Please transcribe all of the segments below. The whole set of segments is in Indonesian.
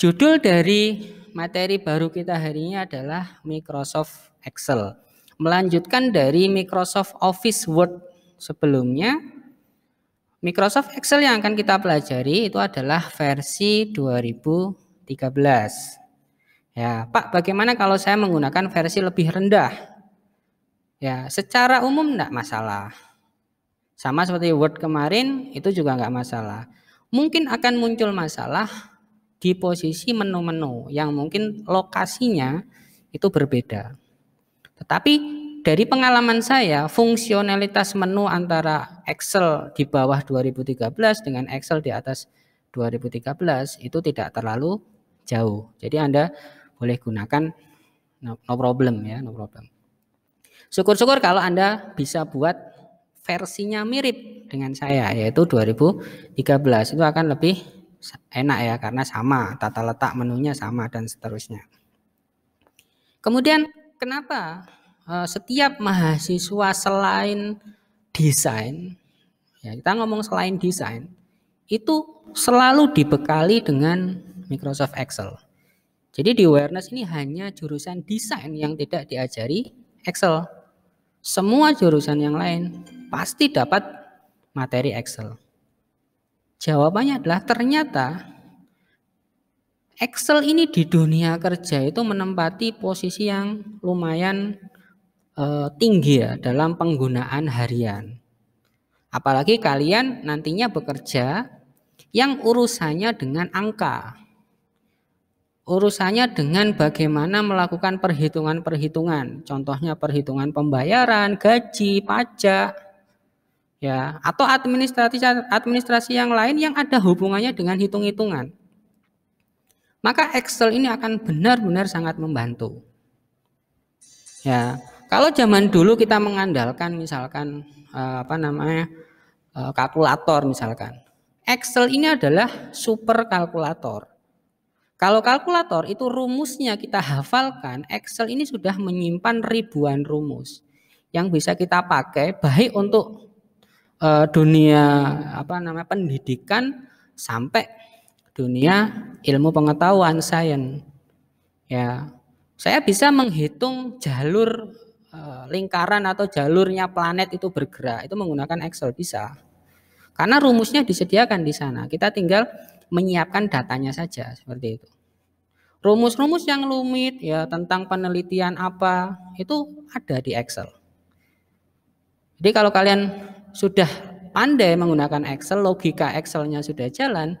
Judul dari materi baru kita hari ini adalah Microsoft Excel. Melanjutkan dari Microsoft Office Word sebelumnya, Microsoft Excel yang akan kita pelajari itu adalah versi 2013. Ya, Pak, bagaimana kalau saya menggunakan versi lebih rendah? Ya, secara umum tidak masalah. Sama seperti Word kemarin, itu juga nggak masalah. Mungkin akan muncul masalah di posisi menu-menu yang mungkin lokasinya itu berbeda. Tetapi dari pengalaman saya, fungsionalitas menu antara Excel di bawah 2013 dengan Excel di atas 2013 itu tidak terlalu jauh. Jadi Anda boleh gunakan no, problem ya, no problem. Syukur-syukur kalau Anda bisa buat versinya mirip dengan saya yaitu 2013 itu akan lebih enak ya karena sama, tata letak menunya sama dan seterusnya. Kemudian kenapa eh, setiap mahasiswa selain desain ya kita ngomong selain desain itu selalu dibekali dengan Microsoft Excel. Jadi di awareness ini hanya jurusan desain yang tidak diajari Excel. Semua jurusan yang lain pasti dapat materi Excel. Jawabannya adalah ternyata Excel ini di dunia kerja itu menempati posisi yang lumayan e, tinggi ya dalam penggunaan harian. Apalagi kalian nantinya bekerja yang urusannya dengan angka. Urusannya dengan bagaimana melakukan perhitungan-perhitungan. Contohnya perhitungan pembayaran, gaji, pajak, ya atau administrasi administrasi yang lain yang ada hubungannya dengan hitung-hitungan. Maka Excel ini akan benar-benar sangat membantu. Ya, kalau zaman dulu kita mengandalkan misalkan eh, apa namanya eh, kalkulator misalkan. Excel ini adalah super kalkulator. Kalau kalkulator itu rumusnya kita hafalkan, Excel ini sudah menyimpan ribuan rumus yang bisa kita pakai baik untuk uh, dunia apa namanya pendidikan sampai dunia ilmu pengetahuan sains. Ya, saya bisa menghitung jalur eh, lingkaran atau jalurnya planet itu bergerak itu menggunakan Excel bisa. Karena rumusnya disediakan di sana. Kita tinggal menyiapkan datanya saja seperti itu. Rumus-rumus yang lumit ya tentang penelitian apa itu ada di Excel. Jadi kalau kalian sudah pandai menggunakan Excel, logika Excelnya sudah jalan,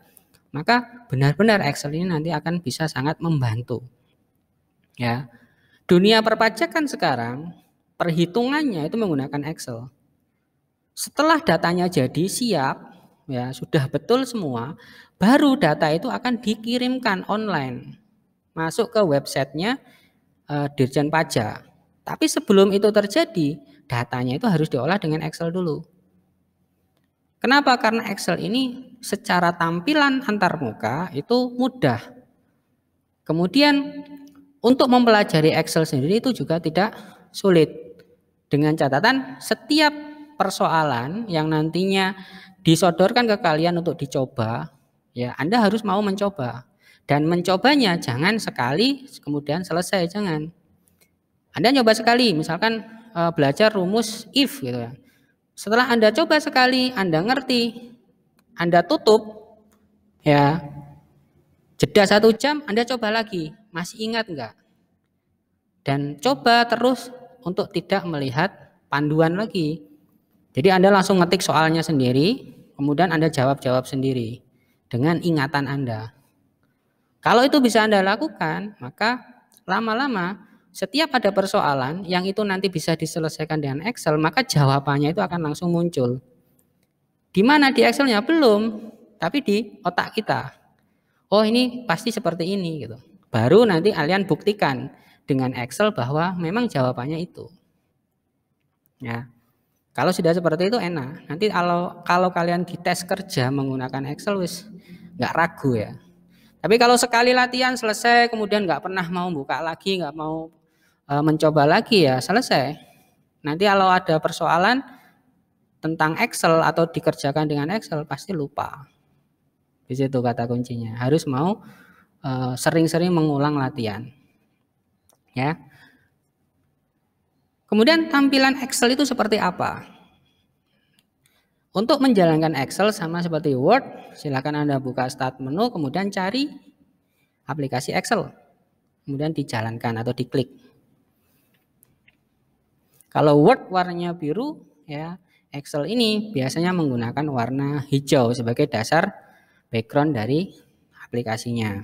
maka benar-benar Excel ini nanti akan bisa sangat membantu. Ya. Dunia perpajakan sekarang perhitungannya itu menggunakan Excel. Setelah datanya jadi siap, ya sudah betul semua, baru data itu akan dikirimkan online masuk ke websitenya uh, Dirjen Pajak. Tapi sebelum itu terjadi, datanya itu harus diolah dengan Excel dulu. Kenapa? Karena Excel ini secara tampilan antar muka itu mudah. Kemudian untuk mempelajari Excel sendiri itu juga tidak sulit. Dengan catatan setiap persoalan yang nantinya disodorkan ke kalian untuk dicoba, ya Anda harus mau mencoba. Dan mencobanya jangan sekali kemudian selesai, jangan. Anda nyoba sekali, misalkan eh, belajar rumus if gitu ya. Setelah Anda coba sekali, Anda ngerti, Anda tutup, ya, jeda satu jam, Anda coba lagi, masih ingat enggak? Dan coba terus untuk tidak melihat panduan lagi. Jadi Anda langsung ngetik soalnya sendiri, kemudian Anda jawab-jawab sendiri dengan ingatan Anda. Kalau itu bisa Anda lakukan, maka lama-lama setiap ada persoalan yang itu nanti bisa diselesaikan dengan Excel, maka jawabannya itu akan langsung muncul. Di mana di Excelnya belum, tapi di otak kita. Oh ini pasti seperti ini gitu. Baru nanti kalian buktikan dengan Excel bahwa memang jawabannya itu. Ya. Kalau sudah seperti itu enak. Nanti kalau kalau kalian di tes kerja menggunakan Excel wis nggak ragu ya. Tapi kalau sekali latihan selesai kemudian nggak pernah mau buka lagi, nggak mau Eh, mencoba lagi ya selesai. Nanti kalau ada persoalan tentang Excel atau dikerjakan dengan Excel pasti lupa. Di situ kata kuncinya. Harus mau eh, sering-sering mengulang latihan. Ya. Kemudian tampilan Excel itu seperti apa? Untuk menjalankan Excel sama seperti Word, silakan Anda buka start menu kemudian cari aplikasi Excel. Kemudian dijalankan atau diklik. Kalau Word warnanya biru, ya Excel ini biasanya menggunakan warna hijau sebagai dasar background dari aplikasinya.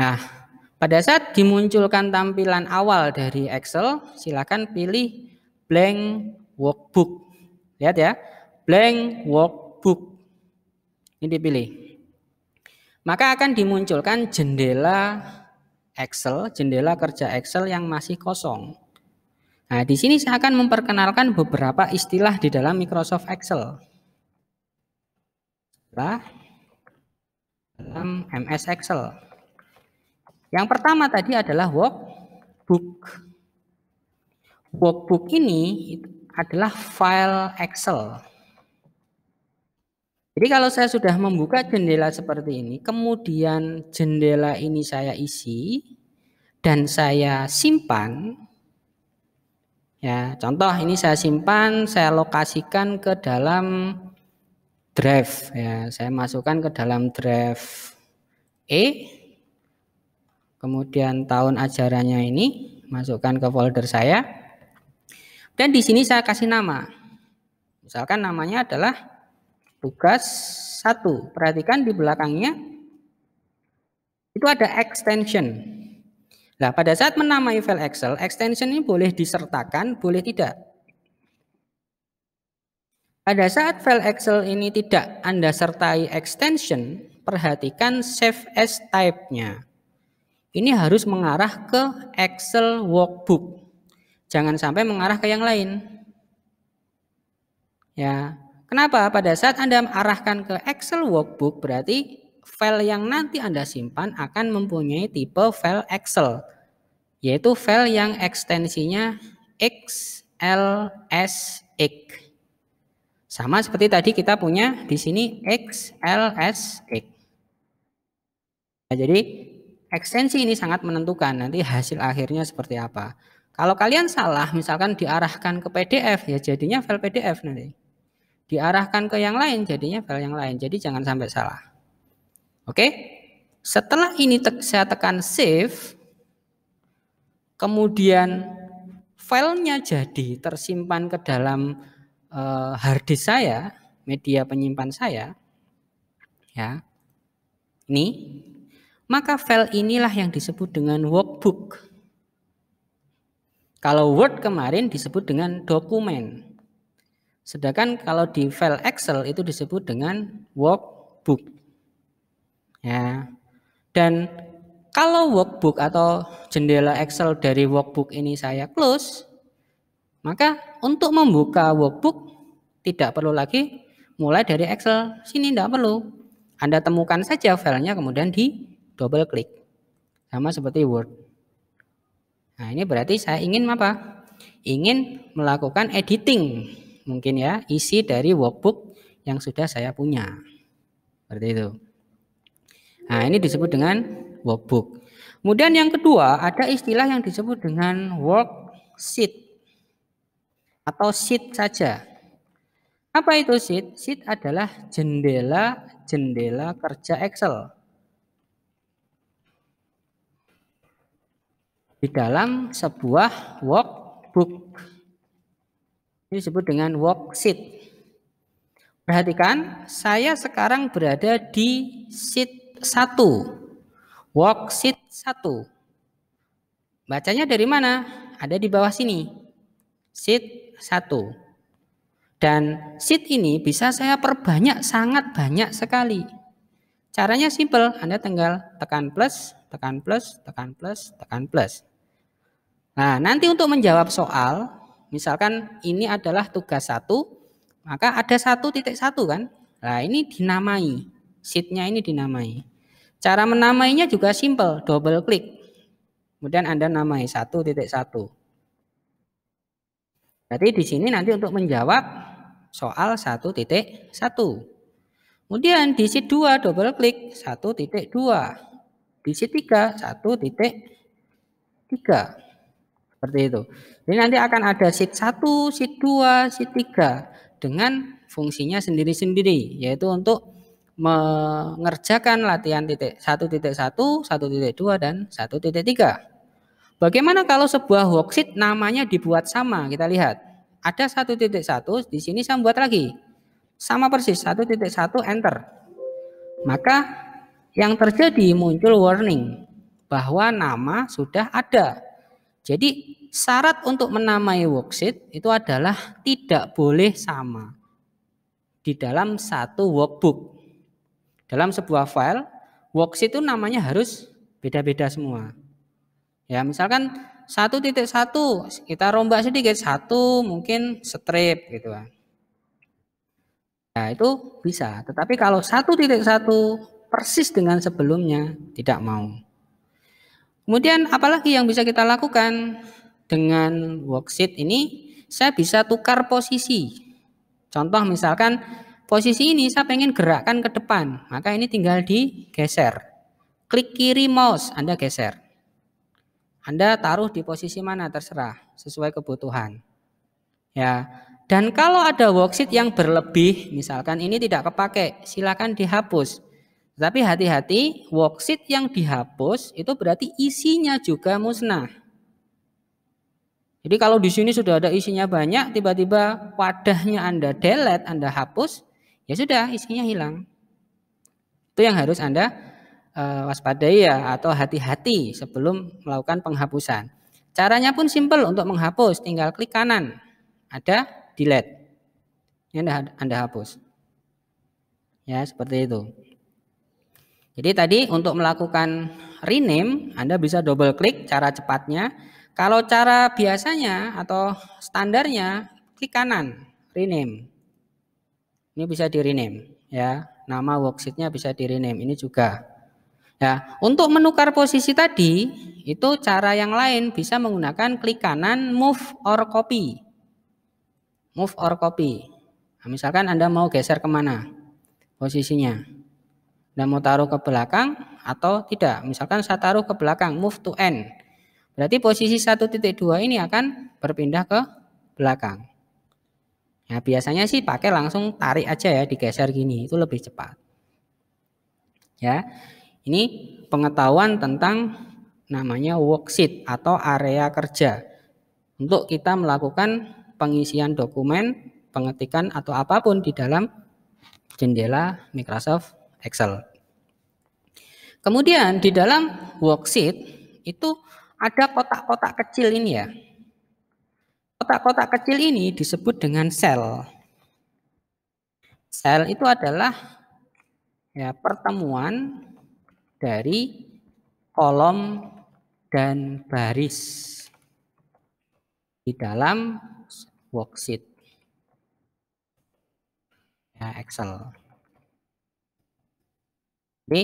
Nah, pada saat dimunculkan tampilan awal dari Excel, silakan pilih blank workbook. Lihat ya, blank workbook. Ini dipilih. Maka akan dimunculkan jendela Excel, jendela kerja Excel yang masih kosong. Nah, di sini saya akan memperkenalkan beberapa istilah di dalam Microsoft Excel. lah dalam MS Excel. Yang pertama tadi adalah workbook. Workbook ini adalah file Excel. Jadi kalau saya sudah membuka jendela seperti ini, kemudian jendela ini saya isi dan saya simpan, Ya, contoh ini saya simpan, saya lokasikan ke dalam drive ya. Saya masukkan ke dalam drive E. Kemudian tahun ajarannya ini masukkan ke folder saya. Dan di sini saya kasih nama. Misalkan namanya adalah tugas satu Perhatikan di belakangnya itu ada extension. Nah, pada saat menamai file Excel, extension ini boleh disertakan, boleh tidak. Pada saat file Excel ini tidak Anda sertai extension, perhatikan save as type-nya. Ini harus mengarah ke Excel workbook. Jangan sampai mengarah ke yang lain. Ya, kenapa? Pada saat Anda arahkan ke Excel workbook berarti file yang nanti Anda simpan akan mempunyai tipe file Excel yaitu file yang ekstensinya xlsx. Sama seperti tadi kita punya di sini xlsx. Nah, jadi ekstensi ini sangat menentukan nanti hasil akhirnya seperti apa. Kalau kalian salah, misalkan diarahkan ke PDF, ya jadinya file PDF nanti. Diarahkan ke yang lain, jadinya file yang lain. Jadi jangan sampai salah. Oke? Setelah ini saya tekan save, kemudian filenya jadi tersimpan ke dalam e, hard disk saya, media penyimpan saya, ya, ini, maka file inilah yang disebut dengan workbook. Kalau Word kemarin disebut dengan dokumen. Sedangkan kalau di file Excel itu disebut dengan workbook. Ya. Dan kalau workbook atau jendela Excel dari workbook ini saya close, maka untuk membuka workbook tidak perlu lagi mulai dari Excel. Sini tidak perlu. Anda temukan saja filenya kemudian di double klik. Sama seperti Word. Nah ini berarti saya ingin apa? Ingin melakukan editing mungkin ya isi dari workbook yang sudah saya punya. Seperti itu. Nah ini disebut dengan workbook. Kemudian yang kedua, ada istilah yang disebut dengan worksheet atau sheet saja. Apa itu sheet? Sheet adalah jendela-jendela kerja Excel. Di dalam sebuah workbook. Ini disebut dengan worksheet. Perhatikan, saya sekarang berada di sheet 1 Worksheet 1. Bacanya dari mana? Ada di bawah sini. Sheet 1. Dan sheet ini bisa saya perbanyak sangat banyak sekali. Caranya simple, Anda tinggal tekan plus, tekan plus, tekan plus, tekan plus. Nah, nanti untuk menjawab soal, misalkan ini adalah tugas satu, maka ada satu titik satu kan? Nah, ini dinamai, sheetnya ini dinamai. Cara menamainya juga simple, double klik. Kemudian Anda namai 1.1. Berarti di sini nanti untuk menjawab soal 1.1. Kemudian di sheet 2 double klik 1.2. Di sheet 3 1.3 seperti itu. Ini nanti akan ada sheet 1, sheet 2, sheet 3 dengan fungsinya sendiri-sendiri yaitu untuk mengerjakan latihan titik 1.1, 1.2 dan 1.3. Bagaimana kalau sebuah worksheet namanya dibuat sama? Kita lihat. Ada 1.1 di sini saya buat lagi. Sama persis 1.1 enter. Maka yang terjadi muncul warning bahwa nama sudah ada. Jadi syarat untuk menamai worksheet itu adalah tidak boleh sama di dalam satu workbook dalam sebuah file, worksheet itu namanya harus beda-beda semua. Ya, misalkan satu titik satu kita rombak sedikit satu mungkin strip gitu ya Nah, itu bisa. Tetapi kalau satu titik satu persis dengan sebelumnya tidak mau. Kemudian apalagi yang bisa kita lakukan dengan worksheet ini? Saya bisa tukar posisi. Contoh misalkan Posisi ini saya pengen gerakkan ke depan, maka ini tinggal digeser. Klik kiri mouse, Anda geser. Anda taruh di posisi mana terserah, sesuai kebutuhan. Ya. Dan kalau ada worksheet yang berlebih, misalkan ini tidak kepake, silakan dihapus. Tapi hati-hati, worksheet yang dihapus itu berarti isinya juga musnah. Jadi kalau di sini sudah ada isinya banyak, tiba-tiba wadahnya Anda delete, Anda hapus, ya sudah isinya hilang. Itu yang harus Anda uh, waspadai ya atau hati-hati sebelum melakukan penghapusan. Caranya pun simpel untuk menghapus, tinggal klik kanan, ada delete. Ini Anda, Anda hapus. Ya, seperti itu. Jadi tadi untuk melakukan rename, Anda bisa double klik cara cepatnya. Kalau cara biasanya atau standarnya, klik kanan, rename. Ini bisa di rename ya. Nama worksheetnya bisa di rename ini juga. Ya, untuk menukar posisi tadi itu cara yang lain bisa menggunakan klik kanan move or copy. Move or copy. Nah, misalkan Anda mau geser kemana posisinya. Anda mau taruh ke belakang atau tidak. Misalkan saya taruh ke belakang, move to end. Berarti posisi 1.2 ini akan berpindah ke belakang. Ya, biasanya sih pakai langsung tarik aja ya, digeser gini, itu lebih cepat. Ya. Ini pengetahuan tentang namanya worksheet atau area kerja. Untuk kita melakukan pengisian dokumen, pengetikan atau apapun di dalam jendela Microsoft Excel. Kemudian di dalam worksheet itu ada kotak-kotak kecil ini ya. Kotak-kotak kecil ini disebut dengan sel. Sel itu adalah ya pertemuan dari kolom dan baris di dalam worksheet ya, Excel. Jadi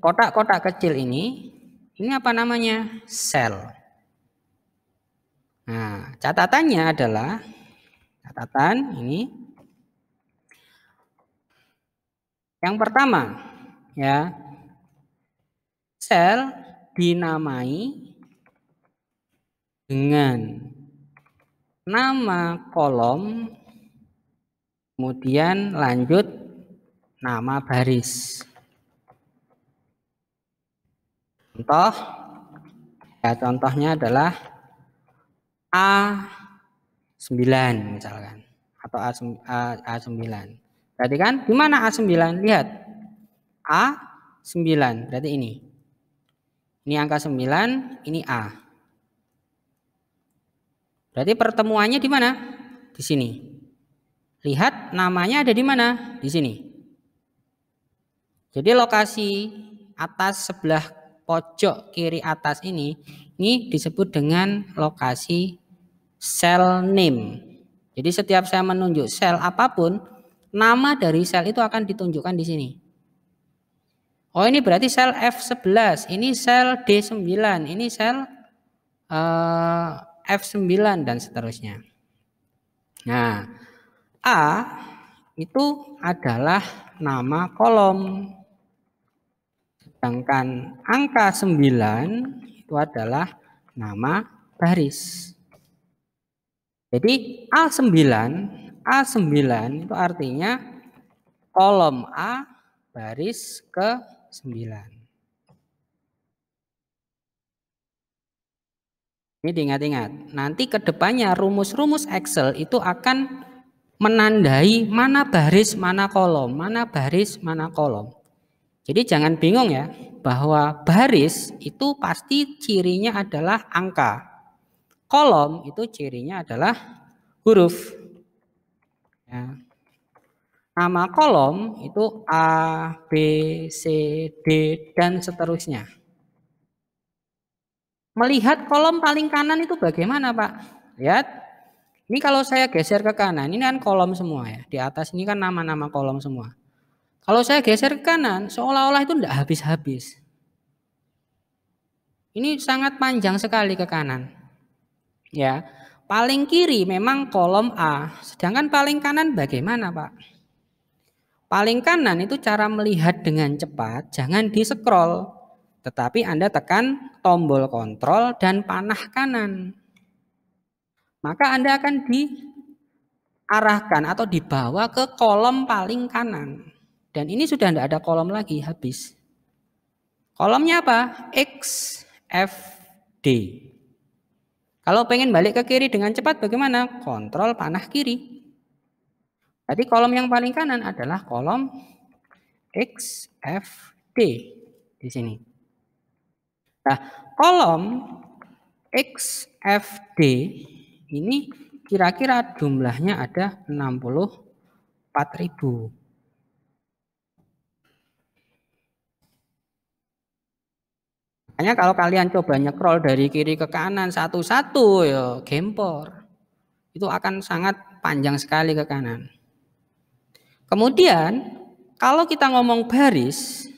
kotak-kotak kecil ini, ini apa namanya? Sel. Nah, catatannya adalah catatan ini yang pertama ya sel dinamai dengan nama kolom kemudian lanjut nama baris contoh ya contohnya adalah A9 misalkan atau A, A, A9. Berarti kan di mana A9? Lihat. A9 berarti ini. Ini angka 9, ini A. Berarti pertemuannya di mana? Di sini. Lihat namanya ada di mana? Di sini. Jadi lokasi atas sebelah pojok kiri atas ini ini disebut dengan lokasi sel name. Jadi setiap saya menunjuk sel apapun, nama dari sel itu akan ditunjukkan di sini. Oh ini berarti sel F11, ini sel D9, ini sel uh, eh, F9 dan seterusnya. Nah, A itu adalah nama kolom. Sedangkan angka 9 itu adalah nama baris. Jadi A9, A9 itu artinya kolom A baris ke 9. Ini diingat-ingat. Nanti kedepannya rumus-rumus Excel itu akan menandai mana baris, mana kolom, mana baris, mana kolom. Jadi jangan bingung ya bahwa baris itu pasti cirinya adalah angka kolom itu cirinya adalah huruf. Ya. Nama kolom itu A, B, C, D, dan seterusnya. Melihat kolom paling kanan itu bagaimana Pak? Lihat, ini kalau saya geser ke kanan, ini kan kolom semua ya. Di atas ini kan nama-nama kolom semua. Kalau saya geser ke kanan, seolah-olah itu tidak habis-habis. Ini sangat panjang sekali ke kanan. Ya, paling kiri memang kolom A, sedangkan paling kanan bagaimana, Pak? Paling kanan itu cara melihat dengan cepat, jangan di-scroll, tetapi Anda tekan tombol kontrol dan panah kanan. Maka Anda akan diarahkan atau dibawa ke kolom paling kanan. Dan ini sudah tidak ada kolom lagi, habis. Kolomnya apa? X, F, D. Kalau pengen balik ke kiri dengan cepat bagaimana? Kontrol panah kiri. Jadi kolom yang paling kanan adalah kolom XFD di sini. Nah, kolom XFD ini kira-kira jumlahnya ada 64 ribu. Hanya kalau kalian coba nyekrol dari kiri ke kanan satu-satu ya gempor. Itu akan sangat panjang sekali ke kanan. Kemudian kalau kita ngomong baris,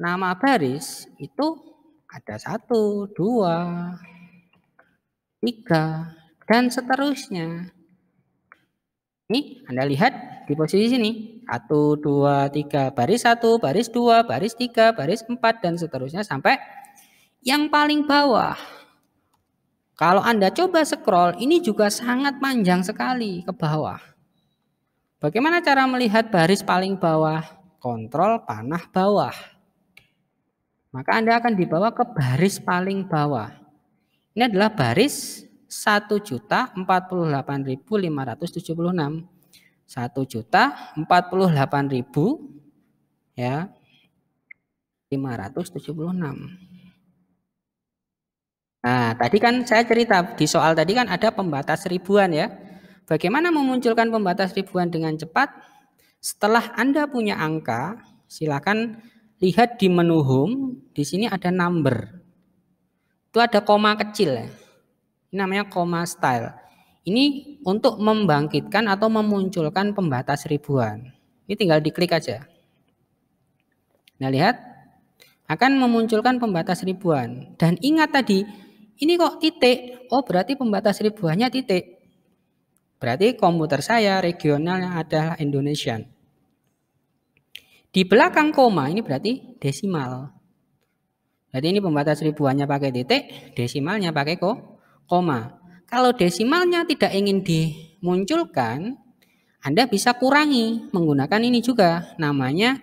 nama baris itu ada satu, dua, tiga, dan seterusnya. Ini Anda lihat di posisi sini. 1, 2, 3, baris 1, baris 2, baris 3, baris 4, dan seterusnya sampai yang paling bawah. Kalau Anda coba scroll, ini juga sangat panjang sekali ke bawah. Bagaimana cara melihat baris paling bawah? Kontrol panah bawah. Maka Anda akan dibawa ke baris paling bawah. Ini adalah baris 1.048.576 satu juta empat puluh delapan ribu ya lima ratus tujuh puluh enam. Nah, tadi kan saya cerita di soal tadi kan ada pembatas ribuan ya. Bagaimana memunculkan pembatas ribuan dengan cepat? Setelah Anda punya angka, silakan lihat di menu home, di sini ada number. Itu ada koma kecil ya. Ini namanya koma style. Ini untuk membangkitkan atau memunculkan pembatas ribuan. Ini tinggal diklik aja. Nah, lihat akan memunculkan pembatas ribuan. Dan ingat tadi, ini kok titik? Oh, berarti pembatas ribuannya titik. Berarti komputer saya regionalnya adalah Indonesian. Di belakang koma ini berarti desimal. Berarti ini pembatas ribuannya pakai titik, desimalnya pakai koma. Kalau desimalnya tidak ingin dimunculkan, Anda bisa kurangi menggunakan ini juga. Namanya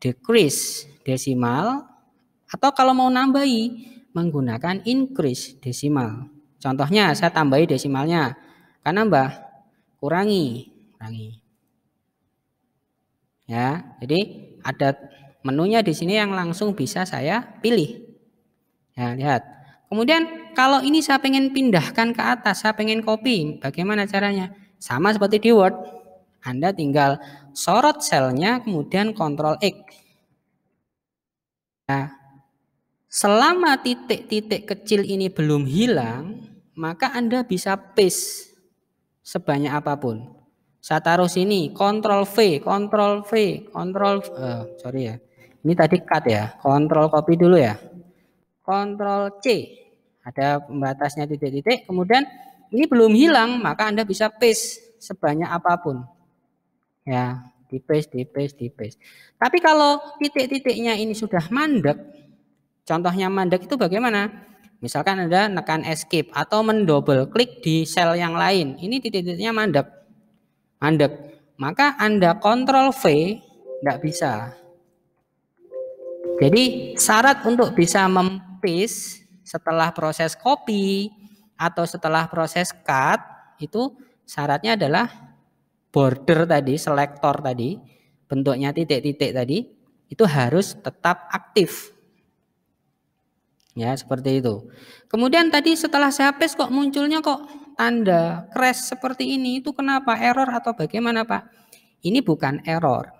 decrease desimal atau kalau mau nambahi menggunakan increase desimal. Contohnya saya tambahi desimalnya. Karena nambah, kurangi, kurangi. Ya, jadi ada menunya di sini yang langsung bisa saya pilih. Ya, lihat. Kemudian kalau ini saya pengen pindahkan ke atas, saya pengen copy. Bagaimana caranya? Sama seperti di Word. Anda tinggal sorot selnya, kemudian Ctrl X. Nah, selama titik-titik kecil ini belum hilang, maka Anda bisa paste sebanyak apapun. Saya taruh sini, Ctrl V, Ctrl V, Ctrl, uh, eh, sorry ya. Ini tadi cut ya, Ctrl copy dulu ya. Ctrl C, ada pembatasnya titik-titik. Kemudian ini belum hilang, maka Anda bisa paste sebanyak apapun. Ya, di paste, di paste, di paste. Tapi kalau titik-titiknya ini sudah mandek, contohnya mandek itu bagaimana? Misalkan Anda nekan escape atau mendouble klik di sel yang lain. Ini titik-titiknya mandek. Mandek. Maka Anda kontrol V tidak bisa. Jadi syarat untuk bisa mempaste setelah proses copy atau setelah proses cut itu syaratnya adalah border tadi, selektor tadi, bentuknya titik-titik tadi itu harus tetap aktif. Ya, seperti itu. Kemudian tadi setelah saya paste kok munculnya kok tanda crash seperti ini itu kenapa error atau bagaimana, Pak? Ini bukan error.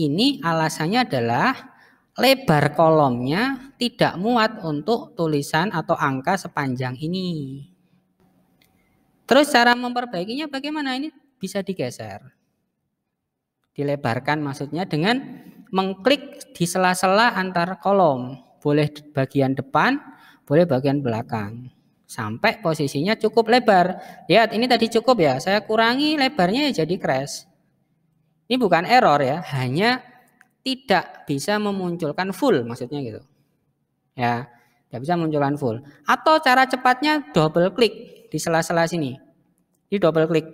Ini alasannya adalah lebar kolomnya tidak muat untuk tulisan atau angka sepanjang ini. Terus cara memperbaikinya bagaimana? Ini bisa digeser. Dilebarkan maksudnya dengan mengklik di sela-sela antar kolom. Boleh bagian depan, boleh bagian belakang. Sampai posisinya cukup lebar. Lihat ini tadi cukup ya, saya kurangi lebarnya ya jadi crash. Ini bukan error ya, hanya tidak bisa memunculkan full maksudnya gitu. Ya, tidak bisa memunculkan full. Atau cara cepatnya double klik di sela-sela sini. Di double klik.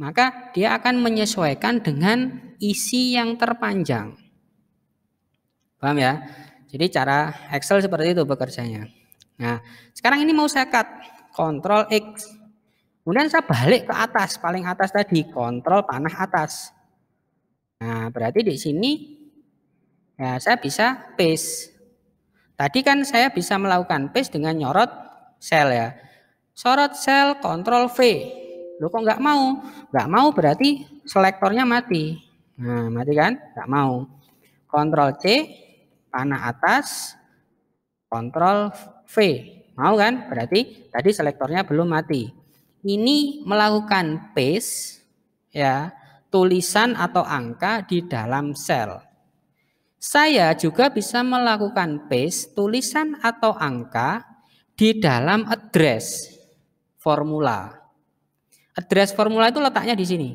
Maka dia akan menyesuaikan dengan isi yang terpanjang. Paham ya? Jadi cara Excel seperti itu bekerjanya. Nah, sekarang ini mau saya cut. Ctrl X. Kemudian saya balik ke atas, paling atas tadi. Ctrl panah atas. Nah, berarti di sini ya saya bisa paste. Tadi kan saya bisa melakukan paste dengan nyorot sel ya. Sorot sel kontrol V. lu kok nggak mau? Nggak mau berarti selektornya mati. Nah, mati kan? Nggak mau. Kontrol C, panah atas, kontrol V. Mau kan? Berarti tadi selektornya belum mati. Ini melakukan paste ya tulisan atau angka di dalam sel. Saya juga bisa melakukan paste tulisan atau angka di dalam address formula. Address formula itu letaknya di sini.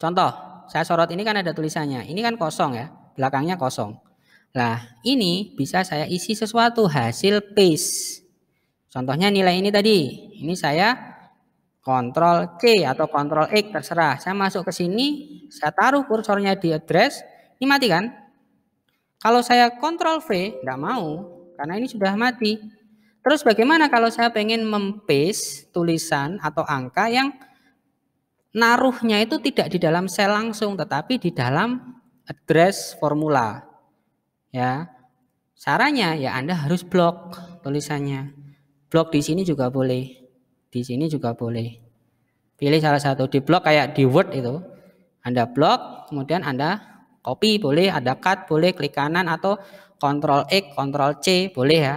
Contoh, saya sorot ini kan ada tulisannya. Ini kan kosong ya, belakangnya kosong. Nah, ini bisa saya isi sesuatu hasil paste. Contohnya nilai ini tadi. Ini saya kontrol K atau kontrol X terserah. Saya masuk ke sini, saya taruh kursornya di address, ini mati kan? Kalau saya kontrol V, tidak mau, karena ini sudah mati. Terus bagaimana kalau saya pengen mempaste tulisan atau angka yang naruhnya itu tidak di dalam sel langsung, tetapi di dalam address formula. Ya, caranya ya Anda harus blok tulisannya. Blok di sini juga boleh. Di sini juga boleh. Pilih salah satu di blog kayak di Word itu. Anda blog kemudian Anda copy boleh, ada cut boleh, klik kanan atau Ctrl X, Ctrl C boleh ya.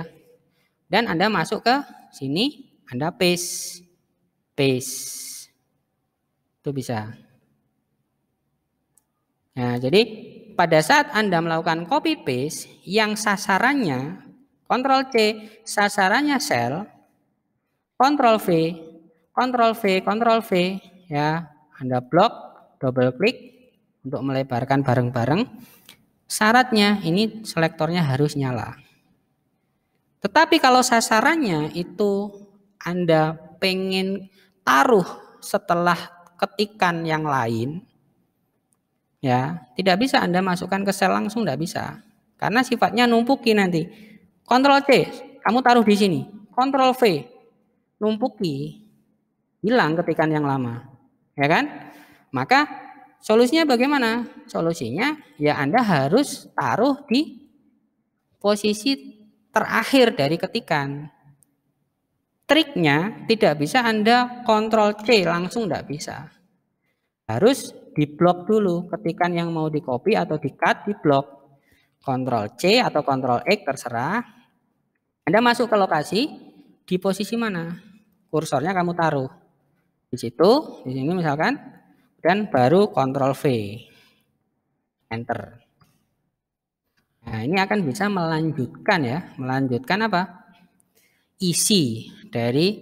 Dan Anda masuk ke sini, Anda paste. Paste. Itu bisa. Nah, jadi pada saat Anda melakukan copy paste yang sasarannya Ctrl C, sasarannya sel, Ctrl V, Ctrl V, Ctrl V ya. Anda blok, double klik untuk melebarkan bareng-bareng. Syaratnya ini selektornya harus nyala. Tetapi kalau sasarannya itu Anda pengen taruh setelah ketikan yang lain, ya tidak bisa Anda masukkan ke sel langsung tidak bisa. Karena sifatnya numpuki nanti. Ctrl C, kamu taruh di sini. Ctrl V, lumpuki, hilang ketikan yang lama, ya kan? Maka solusinya bagaimana? Solusinya ya Anda harus taruh di posisi terakhir dari ketikan. Triknya tidak bisa Anda kontrol C langsung tidak bisa. Harus di blok dulu ketikan yang mau di copy atau di cut di blok. Kontrol C atau kontrol X terserah. Anda masuk ke lokasi di posisi mana? kursornya kamu taruh di situ, di sini misalkan, dan baru Ctrl V, Enter. Nah, ini akan bisa melanjutkan ya, melanjutkan apa? Isi dari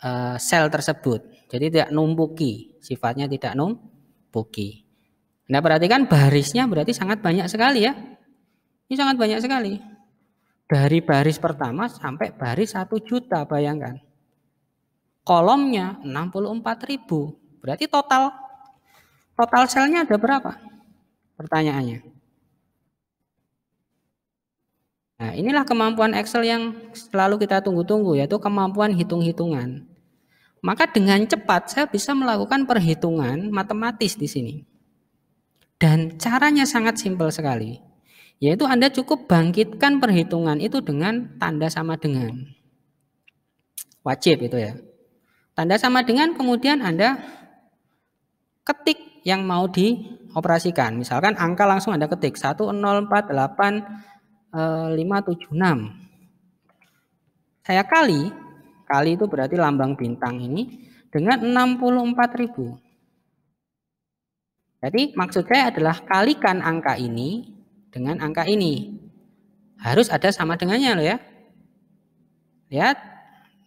uh, sel tersebut. Jadi tidak numpuki, sifatnya tidak numpuki. Anda nah, perhatikan barisnya berarti sangat banyak sekali ya. Ini sangat banyak sekali. Dari baris pertama sampai baris satu juta bayangkan kolomnya 64.000. Berarti total total selnya ada berapa? Pertanyaannya. Nah, inilah kemampuan Excel yang selalu kita tunggu-tunggu yaitu kemampuan hitung-hitungan. Maka dengan cepat saya bisa melakukan perhitungan matematis di sini. Dan caranya sangat simpel sekali. Yaitu Anda cukup bangkitkan perhitungan itu dengan tanda sama dengan. Wajib itu ya. Tanda sama dengan kemudian Anda ketik yang mau dioperasikan. Misalkan angka langsung Anda ketik 1048576. Eh, saya kali, kali itu berarti lambang bintang ini dengan 64.000. Jadi maksud saya adalah kalikan angka ini dengan angka ini. Harus ada sama dengannya loh ya. Lihat,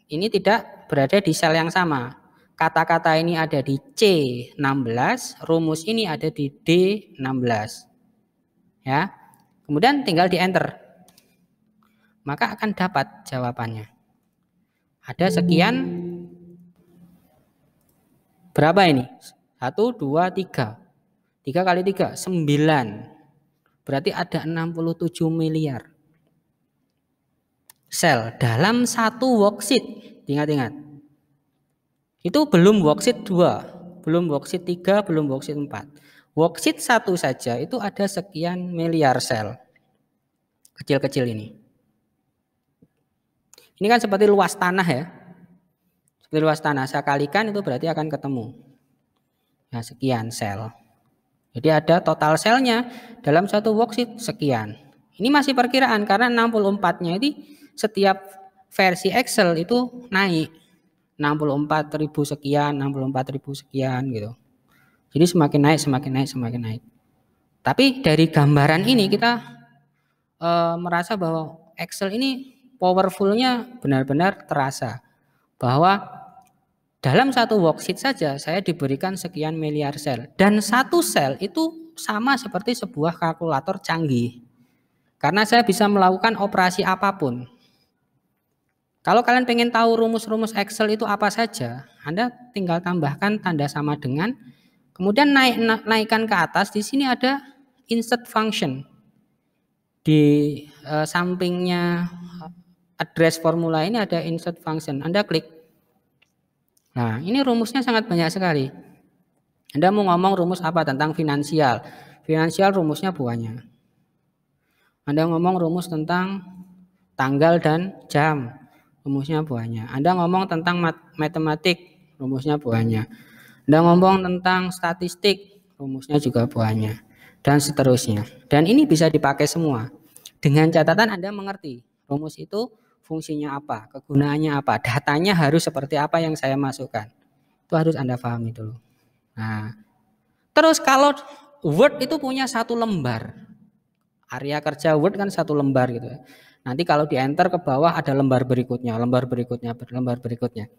ini tidak berada di sel yang sama. Kata-kata ini ada di C16, rumus ini ada di D16. Ya. Kemudian tinggal di enter. Maka akan dapat jawabannya. Ada sekian berapa ini? 1 2 3. 3 kali 3 9. Berarti ada 67 miliar sel dalam satu worksheet. Ingat-ingat. Itu belum worksheet 2, belum worksheet 3, belum worksheet 4. Worksheet 1 saja itu ada sekian miliar sel. Kecil-kecil ini. Ini kan seperti luas tanah ya. Seperti luas tanah, saya kalikan itu berarti akan ketemu. Nah, sekian sel. Jadi ada total selnya dalam satu worksheet sekian. Ini masih perkiraan karena 64-nya ini setiap versi Excel itu naik. 64.000 sekian, 64.000 sekian gitu. Jadi semakin naik, semakin naik, semakin naik. Tapi dari gambaran ini kita e, merasa bahwa Excel ini powerfulnya benar-benar terasa. Bahwa dalam satu worksheet saja saya diberikan sekian miliar sel. Dan satu sel itu sama seperti sebuah kalkulator canggih. Karena saya bisa melakukan operasi apapun. Kalau kalian pengen tahu rumus-rumus Excel itu apa saja, Anda tinggal tambahkan tanda sama dengan. Kemudian naik naikkan ke atas, di sini ada insert function. Di e, sampingnya address formula ini ada insert function. Anda klik. Nah, ini rumusnya sangat banyak sekali. Anda mau ngomong rumus apa tentang finansial. Finansial rumusnya buahnya. Anda ngomong rumus tentang tanggal dan jam rumusnya buahnya. Anda ngomong tentang mat matematik, rumusnya buahnya. Anda ngomong tentang statistik, rumusnya juga buahnya. Dan seterusnya. Dan ini bisa dipakai semua. Dengan catatan Anda mengerti rumus itu fungsinya apa, kegunaannya apa, datanya harus seperti apa yang saya masukkan. Itu harus Anda pahami dulu. Nah, terus kalau Word itu punya satu lembar. Area kerja Word kan satu lembar gitu ya. Nanti kalau di enter ke bawah ada lembar berikutnya, lembar berikutnya, lembar berikutnya.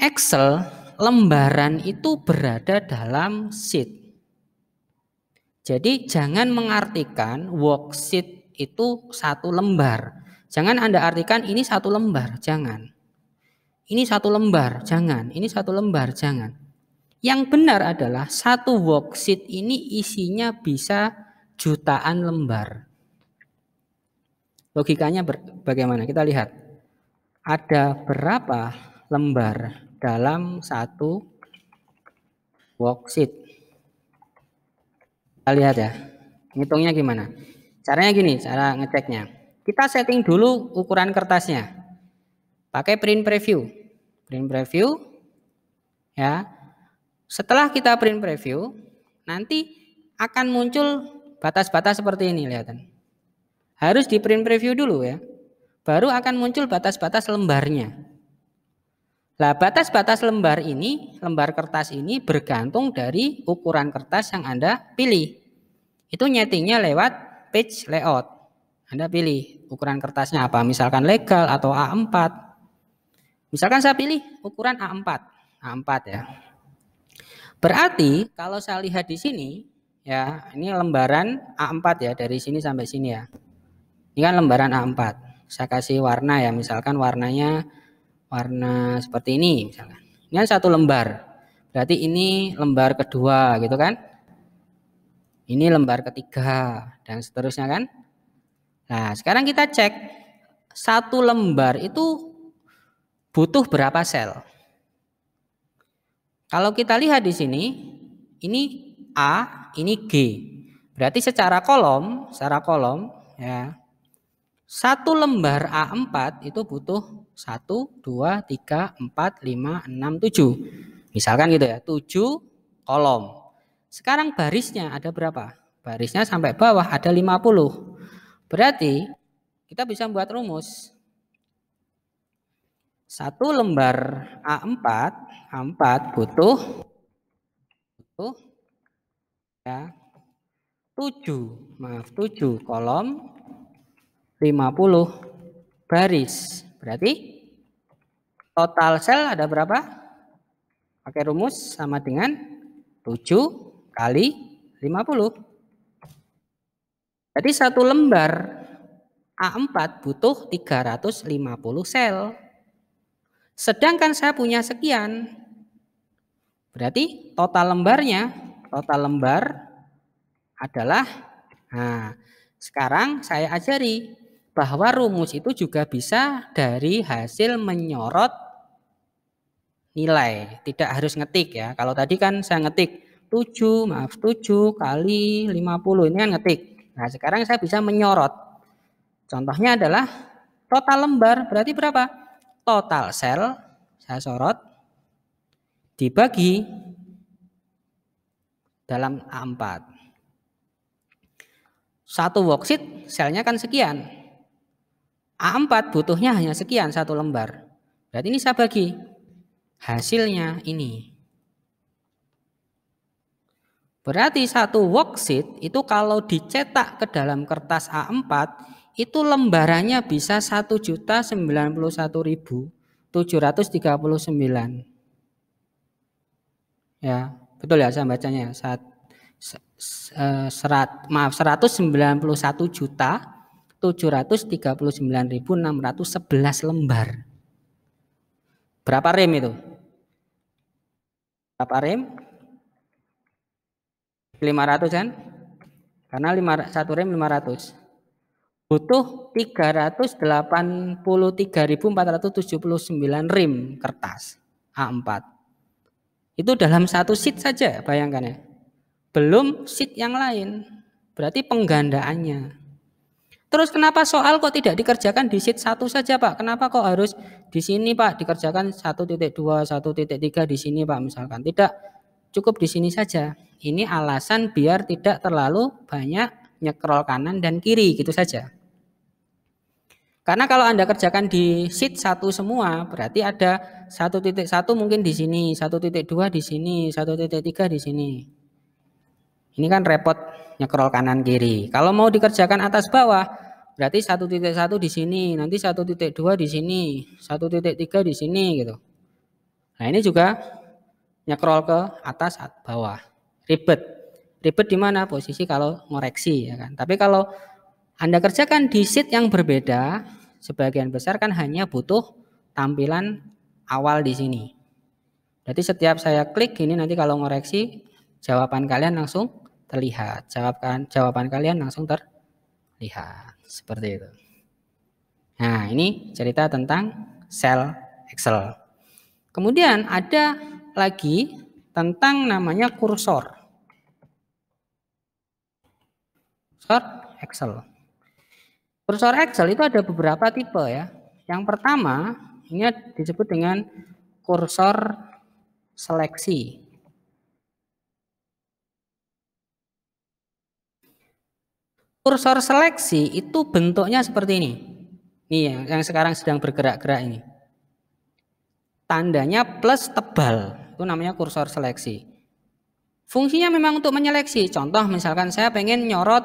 Excel lembaran itu berada dalam sheet. Jadi jangan mengartikan worksheet itu satu lembar. Jangan Anda artikan ini satu lembar, jangan. Ini satu lembar, jangan. Ini satu lembar, jangan. Yang benar adalah satu worksheet ini isinya bisa jutaan lembar. Logikanya bagaimana? Kita lihat. Ada berapa lembar dalam satu worksheet? Kita lihat ya. Ngitungnya gimana? Caranya gini, cara ngeceknya. Kita setting dulu ukuran kertasnya. Pakai print preview. Print preview ya. Setelah kita print preview, nanti akan muncul batas-batas seperti ini, kelihatan. Harus di print preview dulu ya. Baru akan muncul batas-batas lembarnya. Lah batas-batas lembar ini, lembar kertas ini bergantung dari ukuran kertas yang Anda pilih. Itu nyetingnya lewat page layout. Anda pilih ukuran kertasnya apa, misalkan legal atau A4. Misalkan saya pilih ukuran A4. A4 ya. Berarti kalau saya lihat di sini, ya ini lembaran A4 ya dari sini sampai sini ya ini kan lembaran A4 saya kasih warna ya misalkan warnanya warna seperti ini misalkan ini kan satu lembar berarti ini lembar kedua gitu kan ini lembar ketiga dan seterusnya kan nah sekarang kita cek satu lembar itu butuh berapa sel kalau kita lihat di sini ini A ini G berarti secara kolom secara kolom ya satu lembar A4 itu butuh 1, 2, 3, 4, 5, 6, 7. Misalkan gitu ya, 7 kolom. Sekarang barisnya ada berapa? Barisnya sampai bawah ada 50. Berarti kita bisa buat rumus. Satu lembar A4, A4 butuh, butuh ya, 7, maaf 7 kolom 50 baris. Berarti total sel ada berapa? Pakai rumus sama dengan 7 kali 50. Jadi satu lembar A4 butuh 350 sel. Sedangkan saya punya sekian. Berarti total lembarnya, total lembar adalah nah, sekarang saya ajari bahwa rumus itu juga bisa dari hasil menyorot nilai. Tidak harus ngetik ya. Kalau tadi kan saya ngetik 7, maaf 7 kali 50. Ini kan ngetik. Nah sekarang saya bisa menyorot. Contohnya adalah total lembar. Berarti berapa? Total sel saya sorot dibagi dalam A4. Satu worksheet selnya kan sekian. A4 butuhnya hanya sekian satu lembar. Berarti ini saya bagi. Hasilnya ini. Berarti satu worksheet itu kalau dicetak ke dalam kertas A4 itu lembarannya bisa 1.091.739. Ya, betul ya saya bacanya. Saat, eh, serat, maaf 191 juta 739.611 lembar. Berapa rem itu? Berapa rem? 500 kan? Karena 5, satu rem 500. Butuh 383.479 rem kertas A4. Itu dalam satu sheet saja bayangkan ya. Belum sheet yang lain. Berarti penggandaannya. Terus kenapa soal kok tidak dikerjakan di sheet satu saja Pak? Kenapa kok harus di sini Pak dikerjakan 1.2, 1.3 di sini Pak misalkan. Tidak cukup di sini saja. Ini alasan biar tidak terlalu banyak nyekrol kanan dan kiri gitu saja. Karena kalau Anda kerjakan di sheet satu semua, berarti ada 1.1 mungkin di sini, 1.2 di sini, 1.3 di sini. Ini kan repot nyekrol kanan kiri. Kalau mau dikerjakan atas bawah, berarti satu titik satu di sini, nanti satu titik dua di sini, satu titik tiga di sini gitu. Nah ini juga nyekrol ke atas bawah, ribet. Ribet di mana posisi kalau ngoreksi ya kan. Tapi kalau anda kerjakan di sheet yang berbeda, sebagian besar kan hanya butuh tampilan awal di sini. Jadi setiap saya klik ini nanti kalau ngoreksi jawaban kalian langsung terlihat. Jawaban jawaban kalian langsung terlihat seperti itu. Nah, ini cerita tentang sel Excel. Kemudian ada lagi tentang namanya kursor. Kursor Excel. Kursor Excel itu ada beberapa tipe ya. Yang pertama, ini disebut dengan kursor seleksi. Kursor seleksi itu bentuknya seperti ini. Ini yang, yang sekarang sedang bergerak-gerak ini. Tandanya plus tebal. Itu namanya kursor seleksi. Fungsinya memang untuk menyeleksi. Contoh misalkan saya pengen nyorot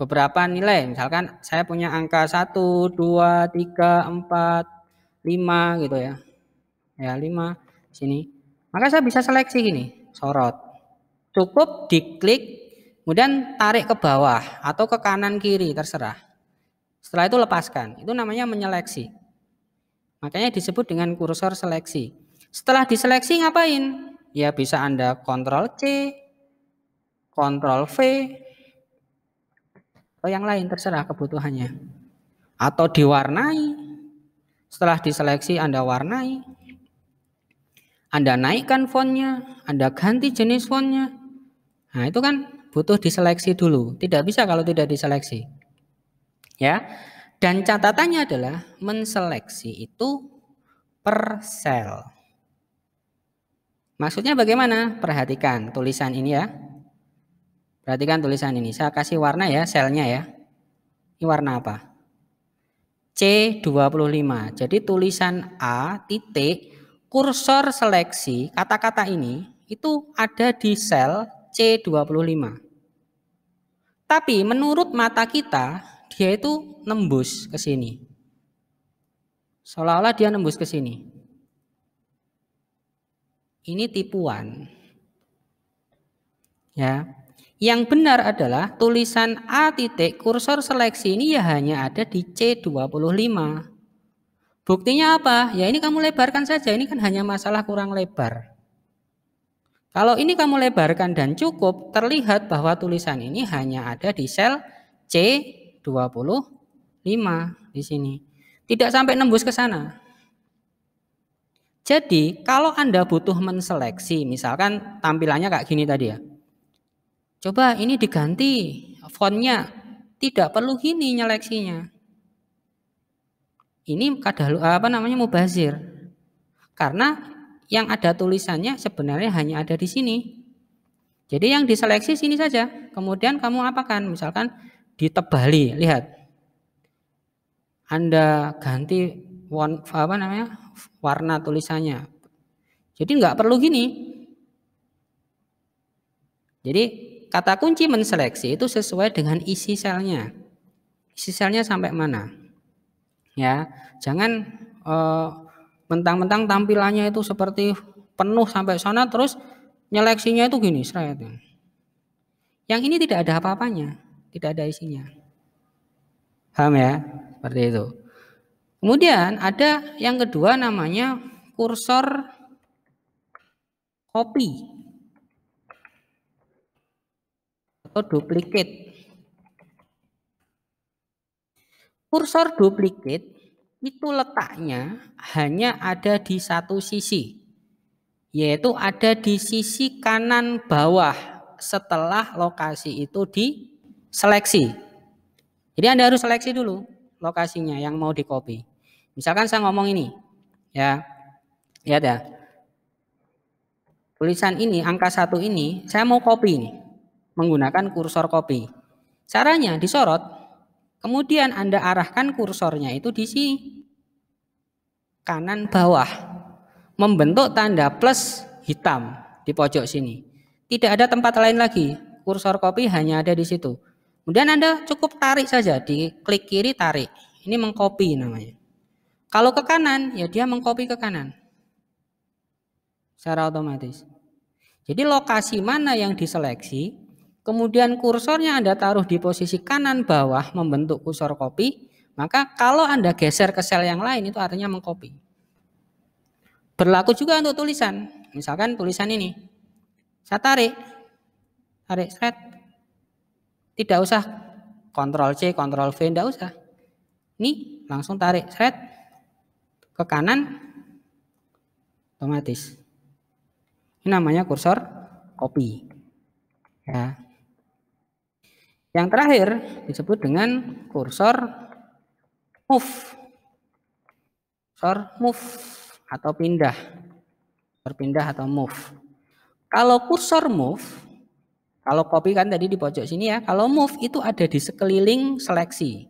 beberapa nilai. Misalkan saya punya angka 1, 2, 3, 4, 5 gitu ya. Ya 5 sini. Maka saya bisa seleksi gini, sorot. Cukup diklik Kemudian tarik ke bawah atau ke kanan kiri terserah. Setelah itu lepaskan. Itu namanya menyeleksi. Makanya disebut dengan kursor seleksi. Setelah diseleksi ngapain? Ya bisa Anda kontrol C, kontrol V, atau yang lain terserah kebutuhannya. Atau diwarnai. Setelah diseleksi Anda warnai. Anda naikkan fontnya, Anda ganti jenis fontnya. Nah itu kan butuh diseleksi dulu. Tidak bisa kalau tidak diseleksi. Ya. Dan catatannya adalah menseleksi itu per sel. Maksudnya bagaimana? Perhatikan tulisan ini ya. Perhatikan tulisan ini. Saya kasih warna ya selnya ya. Ini warna apa? C25. Jadi tulisan A titik kursor seleksi kata-kata ini itu ada di sel C25. Tapi menurut mata kita, dia itu nembus ke sini. Seolah-olah dia nembus ke sini. Ini tipuan. Ya. Yang benar adalah tulisan A titik kursor seleksi ini ya hanya ada di C25. Buktinya apa? Ya ini kamu lebarkan saja, ini kan hanya masalah kurang lebar. Kalau ini kamu lebarkan dan cukup, terlihat bahwa tulisan ini hanya ada di sel C25 di sini. Tidak sampai nembus ke sana. Jadi kalau Anda butuh menseleksi, misalkan tampilannya kayak gini tadi ya. Coba ini diganti fontnya, tidak perlu gini nyeleksinya. Ini kadalu apa namanya mubazir. Karena yang ada tulisannya sebenarnya hanya ada di sini. Jadi yang diseleksi sini saja. Kemudian kamu apakan? Misalkan ditebali, lihat. Anda ganti warna, apa namanya? warna tulisannya. Jadi nggak perlu gini. Jadi kata kunci menseleksi itu sesuai dengan isi selnya. Isi selnya sampai mana? Ya, jangan eh, mentang-mentang tampilannya itu seperti penuh sampai sana terus nyeleksinya itu gini seret. Yang ini tidak ada apa-apanya, tidak ada isinya. Paham ya? Seperti itu. Kemudian ada yang kedua namanya kursor copy atau duplicate. Kursor duplicate itu letaknya hanya ada di satu sisi, yaitu ada di sisi kanan bawah setelah lokasi itu diseleksi. Jadi Anda harus seleksi dulu lokasinya yang mau di copy. Misalkan saya ngomong ini, ya, lihat ya, tulisan ini, angka satu ini, saya mau copy ini, menggunakan kursor copy. Caranya disorot, Kemudian Anda arahkan kursornya itu di sini kanan bawah membentuk tanda plus hitam di pojok sini. Tidak ada tempat lain lagi. Kursor kopi hanya ada di situ. Kemudian Anda cukup tarik saja di klik kiri tarik. Ini mengcopy namanya. Kalau ke kanan ya dia mengcopy ke kanan. Secara otomatis. Jadi lokasi mana yang diseleksi kemudian kursornya Anda taruh di posisi kanan bawah membentuk kursor copy, maka kalau Anda geser ke sel yang lain itu artinya mengcopy. Berlaku juga untuk tulisan. Misalkan tulisan ini. Saya tarik. Tarik thread. Tidak usah kontrol C, kontrol V, tidak usah. Ini langsung tarik thread ke kanan otomatis. Ini namanya kursor copy. Ya. Yang terakhir disebut dengan kursor move. Kursor move atau pindah. berpindah atau move. Kalau kursor move, kalau copy kan tadi di pojok sini ya, kalau move itu ada di sekeliling seleksi.